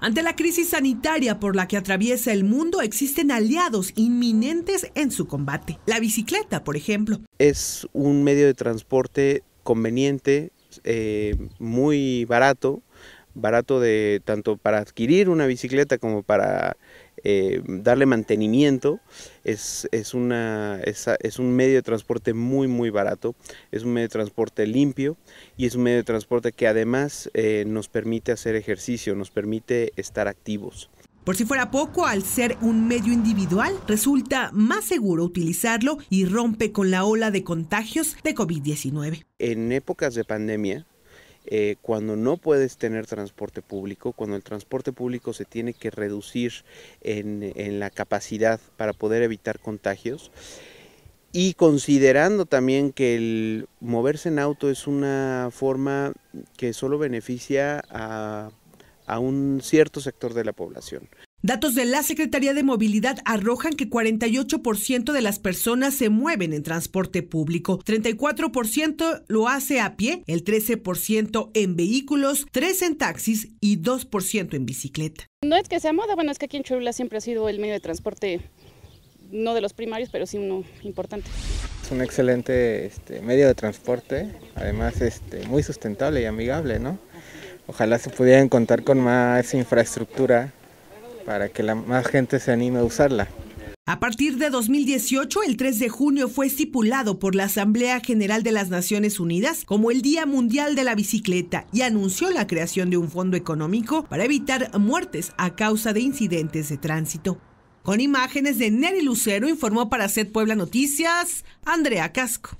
Ante la crisis sanitaria por la que atraviesa el mundo, existen aliados inminentes en su combate. La bicicleta, por ejemplo. Es un medio de transporte conveniente, eh, muy barato, barato de tanto para adquirir una bicicleta como para eh, darle mantenimiento es, una, un medio de transporte muy muy barato, es un medio de transporte limpio y es un medio de transporte que además eh, nos permite hacer ejercicio, nos permite estar activos. Por si fuera poco, al ser un medio individual, resulta más seguro utilizarlo y rompe con la ola de contagios de COVID-19. En épocas de pandemia, eh, cuando no puedes tener transporte público, cuando el transporte público se tiene que reducir en, la capacidad para poder evitar contagios. Y considerando también que el moverse en auto es una forma que solo beneficia a un cierto sector de la población. Datos de la Secretaría de Movilidad arrojan que 48% de las personas se mueven en transporte público, 34% lo hace a pie, el 13% en vehículos, 3% en taxis y 2% en bicicleta. No es que sea moda, bueno, es que aquí en Cholula siempre ha sido el medio de transporte, no de los primarios, pero sí uno importante. Es un excelente este, medio de transporte, además este, muy sustentable y amigable, ¿no? Ojalá se pudieran contar con más infraestructura para que la más gente se anime a usarla. A partir de 2018, el 3 de junio fue estipulado por la Asamblea General de las Naciones Unidas como el Día Mundial de la Bicicleta y anunció la creación de un fondo económico para evitar muertes a causa de incidentes de tránsito. Con imágenes de Nery Lucero informó para Set Puebla Noticias Andrea Casco.